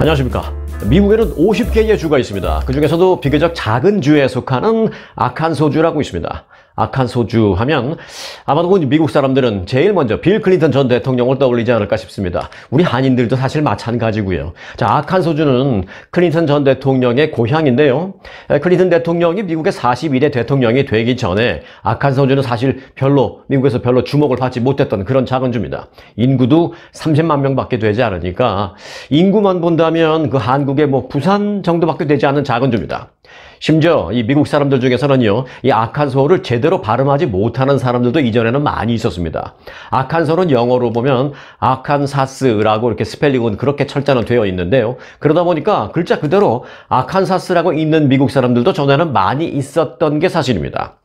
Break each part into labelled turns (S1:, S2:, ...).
S1: 안녕하십니까 미국에는 50개의 주가 있습니다 그 중에서도 비교적 작은 주에 속하는 아칸소주라고 있습니다 악한 소주 하면 아마도 그 미국 사람들은 제일 먼저 빌 클린턴 전 대통령을 떠올리지 않을까 싶습니다. 우리 한인들도 사실 마찬가지고요. 자, 악한 소주는 클린턴 전 대통령의 고향인데요. 클린턴 대통령이 미국의 41대 대통령이 되기 전에 악한 소주는 사실 별로 미국에서 별로 주목을 받지 못했던 그런 작은 주입니다. 인구도 30만 명밖에 되지 않으니까 인구만 본다면 그 한국의 뭐 부산 정도밖에 되지 않은 작은 주입니다. 심지어 이 미국 사람들 중에서는요, 이 아칸소를 어 제대로 발음하지 못하는 사람들도 이전에는 많이 있었습니다. 아칸소는 어 영어로 보면 아칸사스라고 이렇게 스펠링은 그렇게 철자는 되어 있는데요. 그러다 보니까 글자 그대로 아칸사스라고 있는 미국 사람들도 전에는 많이 있었던 게 사실입니다.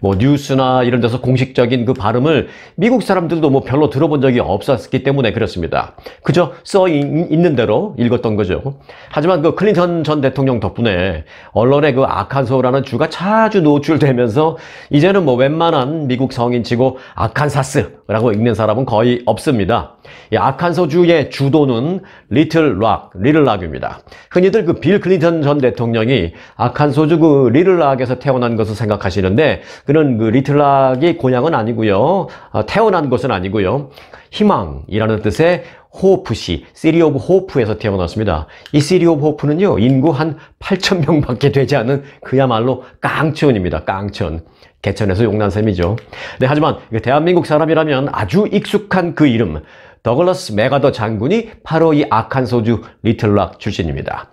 S1: 뭐 뉴스나 이런 데서 공식적인 그 발음을 미국 사람들도 뭐 별로 들어본 적이 없었기 때문에 그렇습니다. 그저 써 있는 대로 읽었던 거죠. 하지만 그 클린턴 전 대통령 덕분에 언론의 그그 악한 서울는 주가 자주 노출되면서 이제는 뭐 웬만한 미국 성인치고 아칸사스라고 읽는 사람은 거의 없습니다. 이아칸소주의 주도는 리틀 락, 리틀 락입니다. 흔히들 그 빌 클린턴 전 대통령이 아칸소주그 리틀 락에서 태어난 것을 생각하시는데 그는 그 리틀 락이 고향은 아니고요. 어, 태어난 것은 아니고요. 희망이라는 뜻의 호프시, 시리 오브 호프에서 태어났습니다. 이 시리 오브 호프는요, 인구 한8 0 0 0명밖에 되지 않은 그야말로 깡촌입니다. 깡촌. 개천에서 용난셈이죠. 네, 하지만 대한민국 사람이라면 아주 익숙한 그 이름, 더글러스 메가더 장군이 바로 이아칸 소주 리틀락 출신입니다.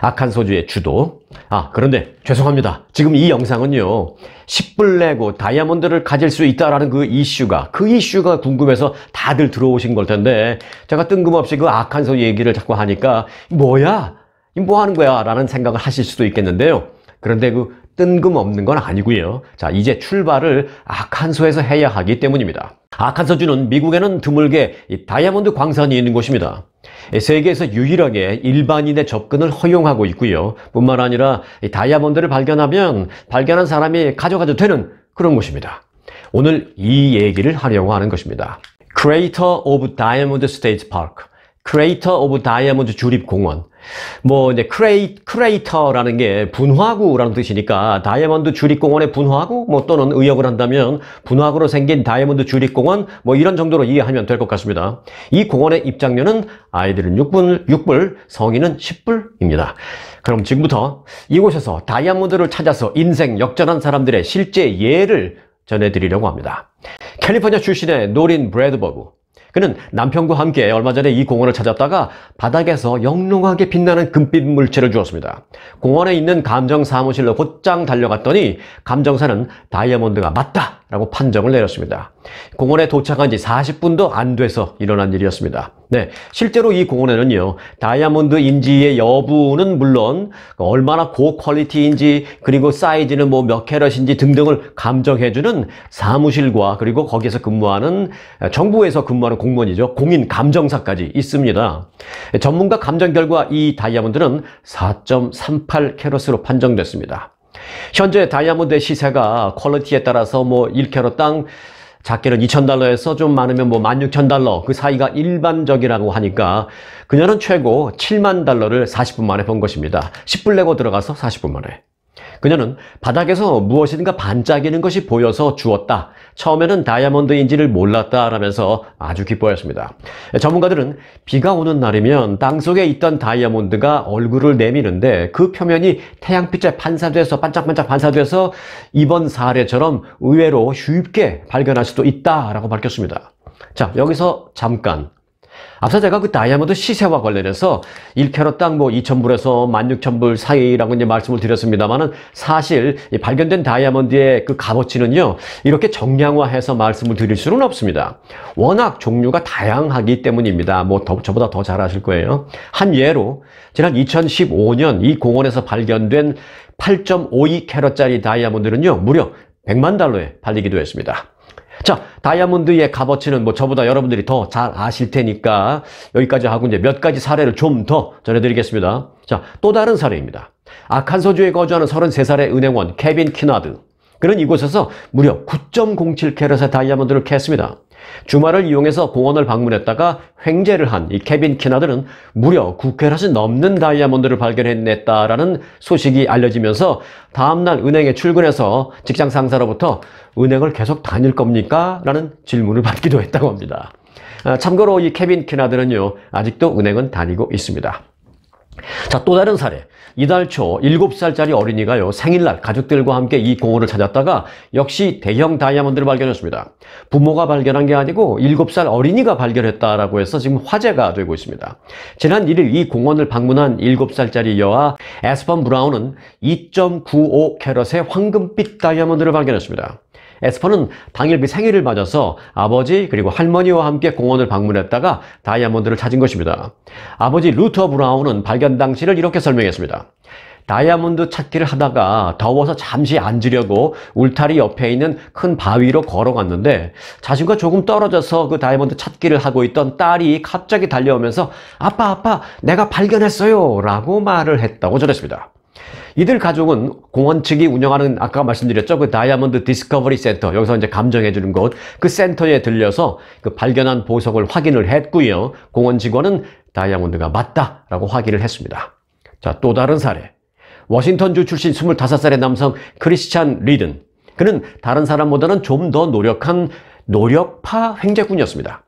S1: 악한 소주의 주도 아 그런데 죄송합니다 지금 이 영상은요 10불 내고 다이아몬드를 가질 수 있다라는 그 이슈가 그 이슈가 궁금해서 다들 들어오신 걸 텐데 제가 뜬금없이 그 악한 소주 얘기를 자꾸 하니까 뭐야 뭐 하는 거야 라는 생각을 하실 수도 있겠는데요 그런데 그 뜬금없는 건 아니고요. 자, 이제 출발을 아칸소에서 해야 하기 때문입니다. 아칸소주는 미국에는 드물게 다이아몬드 광산이 있는 곳입니다. 세계에서 유일하게 일반인의 접근을 허용하고 있고요. 뿐만 아니라 다이아몬드를 발견하면 발견한 사람이 가져가도 되는 그런 곳입니다. 오늘 이 얘기를 하려고 하는 것입니다. 크레이터 오브 다이아몬드 스테이트 파크, 크레이터 오브 다이아몬드 주립공원, 뭐 이제 크레이, 크레이터라는 게 분화구라는 뜻이니까 다이아몬드 주립공원의 분화구 뭐 또는 의역을 한다면 분화구로 생긴 다이아몬드 주립공원 뭐 이런 정도로 이해하면 될 것 같습니다. 이 공원의 입장료는 아이들은 6불, 6불 성인은 10불입니다. 그럼 지금부터 이곳에서 다이아몬드를 찾아서 인생 역전한 사람들의 실제 예를 전해드리려고 합니다. 캘리포니아 출신의 노린 브래드버그 그는 남편과 함께 얼마 전에 이 공원을 찾았다가 바닥에서 영롱하게 빛나는 금빛 물체를 주었습니다. 공원에 있는 감정 사무실로 곧장 달려갔더니 감정사는 다이아몬드가 맞다! 라고 판정을 내렸습니다. 공원에 도착한 지 40분도 안 돼서 일어난 일이었습니다. 네, 실제로 이 공원에는요. 다이아몬드 인지의 여부는 물론 그 얼마나 고퀄리티인지 그리고 사이즈는 뭐 몇 캐럿인지 등등을 감정해주는 사무실과 그리고 거기에서 근무하는 정부에서 근무하는 공무원이죠. 공인 감정사까지 있습니다. 전문가 감정 결과 이 다이아몬드는 4.38 캐럿으로 판정됐습니다. 현재 다이아몬드의 시세가 퀄리티에 따라서 뭐 1캐럿 당 작게는 2,000달러에서 좀 많으면 뭐 16,000달러 그 사이가 일반적이라고 하니까 그녀는 최고 7만 달러를 40분 만에 번 것입니다. 10불 내고 들어가서 40분 만에. 그녀는 바닥에서 무엇인가 반짝이는 것이 보여서 주었다. 처음에는 다이아몬드인지를 몰랐다라면서 아주 기뻐했습니다. 전문가들은 비가 오는 날이면 땅속에 있던 다이아몬드가 얼굴을 내미는데 그 표면이 태양빛에 반사돼서 반짝반짝 반사돼서 이번 사례처럼 의외로 쉽게 발견할 수도 있다라고 밝혔습니다. 자, 여기서 잠깐 앞서 제가 그 다이아몬드 시세와 관련해서 1캐럿당 뭐 2,000불에서 16,000불 사이라고 이제 말씀을 드렸습니다만은 사실 발견된 다이아몬드의 그 값어치는요, 이렇게 정량화해서 말씀을 드릴 수는 없습니다. 워낙 종류가 다양하기 때문입니다. 뭐 더, 저보다 더 잘 아실 거예요. 한 예로 지난 2015년 이 공원에서 발견된 8.52캐럿짜리 다이아몬드는요, 무려 100만 달러에 팔리기도 했습니다. 자, 다이아몬드의 값어치는 뭐 저보다 여러분들이 더 잘 아실 테니까 여기까지 하고 이제 몇 가지 사례를 좀 더 전해드리겠습니다. 자, 또 다른 사례입니다. 아칸소주에 거주하는 33살의 은행원 케빈 키나드. 그는 이곳에서 무려 9.07캐럿의 다이아몬드를 캤습니다. 주말을 이용해서 공원을 방문했다가 횡재를 한 이 케빈 키나드는 무려 9캐럿이 넘는 다이아몬드를 발견해냈다라는 소식이 알려지면서 다음날 은행에 출근해서 직장 상사로부터 은행을 계속 다닐 겁니까? 라는 질문을 받기도 했다고 합니다. 아, 참고로 이 케빈 키나드는요 아직도 은행은 다니고 있습니다. 자, 또 다른 사례. 이달 초 7살짜리 어린이가요, 생일날 가족들과 함께 이 공원을 찾았다가 역시 대형 다이아몬드를 발견했습니다. 부모가 발견한 게 아니고 7살 어린이가 발견했다라고 해서 지금 화제가 되고 있습니다. 지난 1일 이 공원을 방문한 7살짜리 여아 에스펀 브라운은 2.95 캐럿의 황금빛 다이아몬드를 발견했습니다. 에스퍼는 당일비 생일을 맞아서 아버지 그리고 할머니와 함께 공원을 방문했다가 다이아몬드를 찾은 것입니다. 아버지 루터 브라운은 발견 당시를 이렇게 설명했습니다. 다이아몬드 찾기를 하다가 더워서 잠시 앉으려고 울타리 옆에 있는 큰 바위로 걸어갔는데 자신과 조금 떨어져서 그 다이아몬드 찾기를 하고 있던 딸이 갑자기 달려오면서 아빠 아빠 내가 발견했어요 라고 말을 했다고 전했습니다. 이들 가족은 공원 측이 운영하는 아까 말씀드렸죠 그 다이아몬드 디스커버리 센터 여기서 이제 감정해 주는 곳 그 센터에 들려서 그 발견한 보석을 확인을 했고요 공원 직원은 다이아몬드가 맞다라고 확인을 했습니다 자 또 다른 사례 워싱턴주 출신 25살의 남성 크리스찬 리든 그는 다른 사람보다는 좀 더 노력한 노력파 횡재꾼이었습니다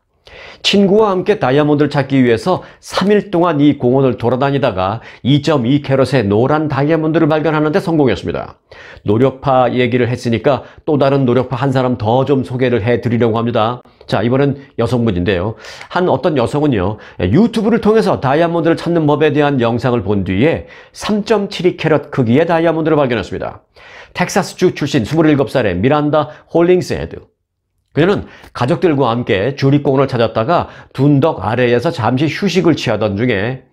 S1: 친구와 함께 다이아몬드를 찾기 위해서 3일 동안 이 공원을 돌아다니다가 2.2캐럿의 노란 다이아몬드를 발견하는 데 성공했습니다. 노력파 얘기를 했으니까 또 다른 노력파 한 사람 더 좀 소개를 해드리려고 합니다. 자 이번엔 여성분인데요. 한 어떤 여성은요. 유튜브를 통해서 다이아몬드를 찾는 법에 대한 영상을 본 뒤에 3.72캐럿 크기의 다이아몬드를 발견했습니다. 텍사스주 출신 27살의 미란다 홀링스헤드. 그녀는 가족들과 함께 주립공원을 찾았다가 둔덕 아래에서 잠시 휴식을 취하던 중에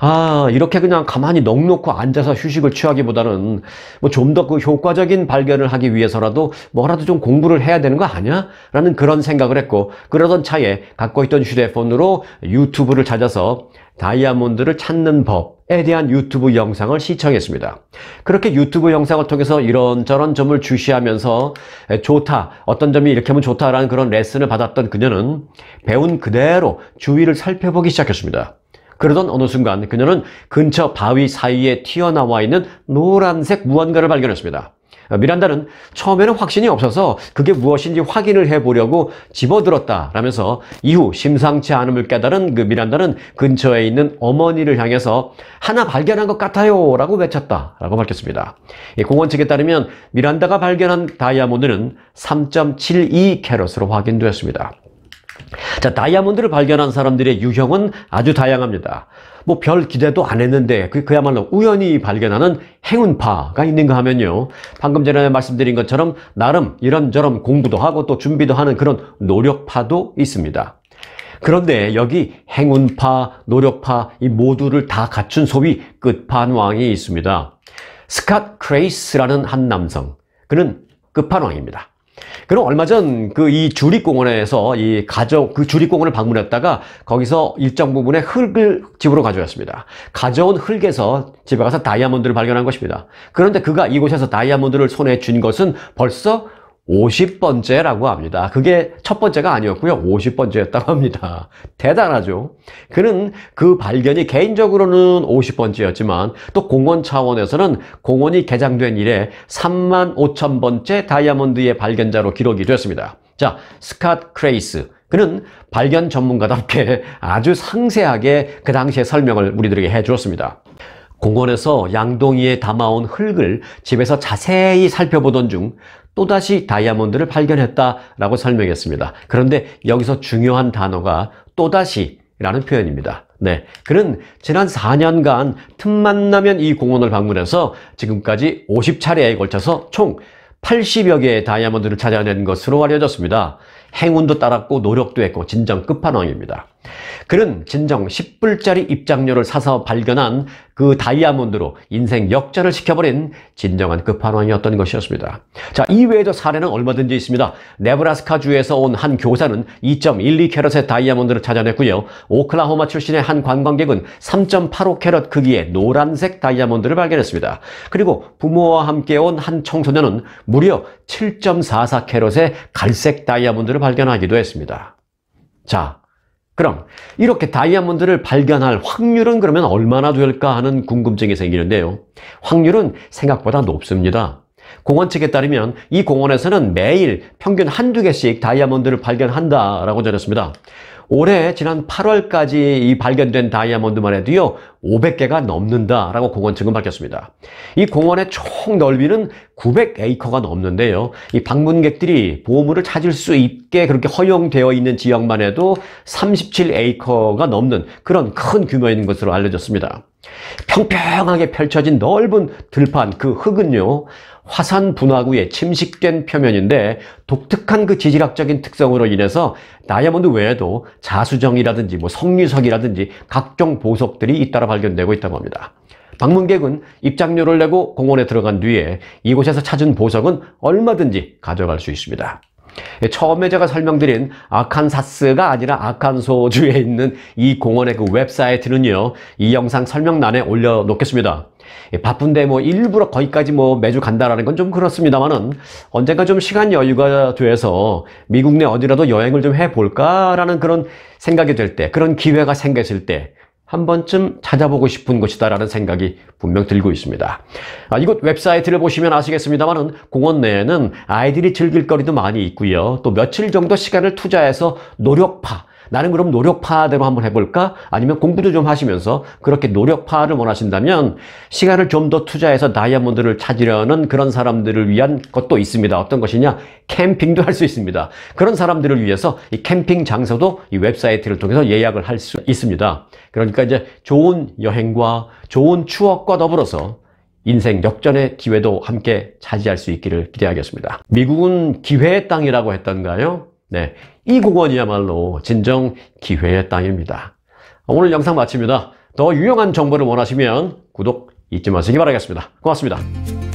S1: 아 이렇게 그냥 가만히 넋놓고 앉아서 휴식을 취하기보다는 뭐 좀 더 그 효과적인 발견을 하기 위해서라도 뭐라도 좀 공부를 해야 되는 거 아니야? 라는 그런 생각을 했고 그러던 차에 갖고 있던 휴대폰으로 유튜브를 찾아서 다이아몬드를 찾는 법에 대한 유튜브 영상을 시청했습니다. 그렇게 유튜브 영상을 통해서 이런저런 점을 주시하면서 좋다, 어떤 점이 이렇게 하면 좋다라는 그런 레슨을 받았던 그녀는 배운 그대로 주위를 살펴보기 시작했습니다. 그러던 어느 순간 그녀는 근처 바위 사이에 튀어나와 있는 노란색 무언가를 발견했습니다. 어, 미란다는 처음에는 확신이 없어서 그게 무엇인지 확인을 해보려고 집어들었다라면서 이후 심상치 않음을 깨달은 그 미란다는 근처에 있는 어머니를 향해서 하나 발견한 것 같아요 라고 외쳤다라고 밝혔습니다. 공원 측에 따르면 미란다가 발견한 다이아몬드는 3.72캐럿으로 확인되었습니다. 자, 다이아몬드를 발견한 사람들의 유형은 아주 다양합니다. 뭐별 기대도 안 했는데 그, 그야말로 우연히 발견하는 행운파가 있는가 하면요. 방금 전에 말씀드린 것처럼 나름 이런저런 공부도 하고 또 준비도 하는 그런 노력파도 있습니다. 그런데 여기 행운파, 노력파 이 모두를 다 갖춘 소위 끝판왕이 있습니다. 스캇 크레이스라는 한 남성. 그는 끝판왕입니다. 그럼 얼마 전 그 이 주립공원에서 이 가족 그 주립공원을 방문했다가 거기서 일정 부분의 흙을 집으로 가져왔습니다. 가져온 흙에서 집에 가서 다이아몬드를 발견한 것입니다. 그런데 그가 이곳에서 다이아몬드를 손에 쥔 것은 벌써 50번째라고 합니다. 그게 첫 번째가 아니었고요. 50번째였다고 합니다. 대단하죠. 그는 그 발견이 개인적으로는 50번째였지만 또 공원 차원에서는 공원이 개장된 이래 3만 5천 번째 다이아몬드의 발견자로 기록이 되었습니다. 자, 스캇 크레이스. 그는 발견 전문가답게 아주 상세하게 그 당시의 설명을 우리들에게 해주었습니다. 공원에서 양동이에 담아온 흙을 집에서 자세히 살펴보던 중 또다시 다이아몬드를 발견했다라고 설명했습니다. 그런데 여기서 중요한 단어가 또다시 라는 표현입니다. 네, 그는 지난 4년간 틈만 나면 이 공원을 방문해서 지금까지 50차례에 걸쳐서 총 80여 개의 다이아몬드를 찾아낸 것으로 알려졌습니다. 행운도 따랐고 노력도 했고 진정 끝판왕입니다. 그는 진정 10불짜리 입장료를 사서 발견한 그 다이아몬드로 인생 역전을 시켜버린 진정한 끝판왕이었던 것이었습니다. 자, 이외에도 사례는 얼마든지 있습니다. 네브라스카주에서 온 한 교사는 2.12캐럿의 다이아몬드를 찾아냈고요. 오클라호마 출신의 한 관광객은 3.85캐럿 크기의 노란색 다이아몬드를 발견했습니다. 그리고 부모와 함께 온 한 청소년은 무려 7.44캐럿의 갈색 다이아몬드를 다이아몬드를 발견하기도 했습니다. 자, 그럼 이렇게 다이아몬드를 발견할 확률은 그러면 얼마나 될까 하는 궁금증이 생기는데요. 확률은 생각보다 높습니다. 공원 측에 따르면 이 공원에서는 매일 평균 한두 개씩 다이아몬드를 발견한다라고 전했습니다. 올해 지난 8월까지 이 발견된 다이아몬드만 해도요 500개가 넘는다라고 공원 측은 밝혔습니다. 이 공원의 총 넓이는 900에이커가 넘는데요. 이 방문객들이 보물을 찾을 수 있게 그렇게 허용되어 있는 지역만 해도 37에이커가 넘는 그런 큰 규모인 것으로 알려졌습니다. 평평하게 펼쳐진 넓은 들판 그 흙은요 화산 분화구에 침식된 표면인데 독특한 그 지질학적인 특성으로 인해서 다이아몬드 외에도 자수정이라든지 뭐 석류석이라든지 각종 보석들이 잇따라 발견되고 있다고 합니다. 방문객은 입장료를 내고 공원에 들어간 뒤에 이곳에서 찾은 보석은 얼마든지 가져갈 수 있습니다. 처음에 제가 설명드린 아칸사스가 아니라 아칸소주에 있는 이 공원의 그 웹사이트는요. 이 영상 설명란에 올려놓겠습니다. 예, 바쁜데 뭐 일부러 거기까지 뭐 매주 간다라는 건 좀 그렇습니다만은 언젠가 좀 시간 여유가 돼서 미국 내 어디라도 여행을 좀 해볼까라는 그런 생각이 들 때, 그런 기회가 생겼을 때한 번쯤 찾아보고 싶은 것이다라는 생각이 분명 들고 있습니다. 아, 이곳 웹사이트를 보시면 아시겠습니다만 공원 내에는 아이들이 즐길 거리도 많이 있고요. 또 며칠 정도 시간을 투자해서 노력파, 나는 그럼 노력파대로 한번 해볼까? 아니면 공부도 좀 하시면서 그렇게 노력파를 원하신다면 시간을 좀 더 투자해서 다이아몬드를 찾으려는 그런 사람들을 위한 것도 있습니다. 어떤 것이냐? 캠핑도 할 수 있습니다. 그런 사람들을 위해서 이 캠핑 장소도 이 웹사이트를 통해서 예약을 할 수 있습니다. 그러니까 이제 좋은 여행과 좋은 추억과 더불어서 인생 역전의 기회도 함께 차지할 수 있기를 기대하겠습니다. 미국은 기회의 땅이라고 했던가요? 네. 이구원이야말로 진정 기회의 땅입니다. 오늘 영상 마칩니다. 더 유용한 정보를 원하시면 구독 잊지 마시기 바라겠습니다. 고맙습니다.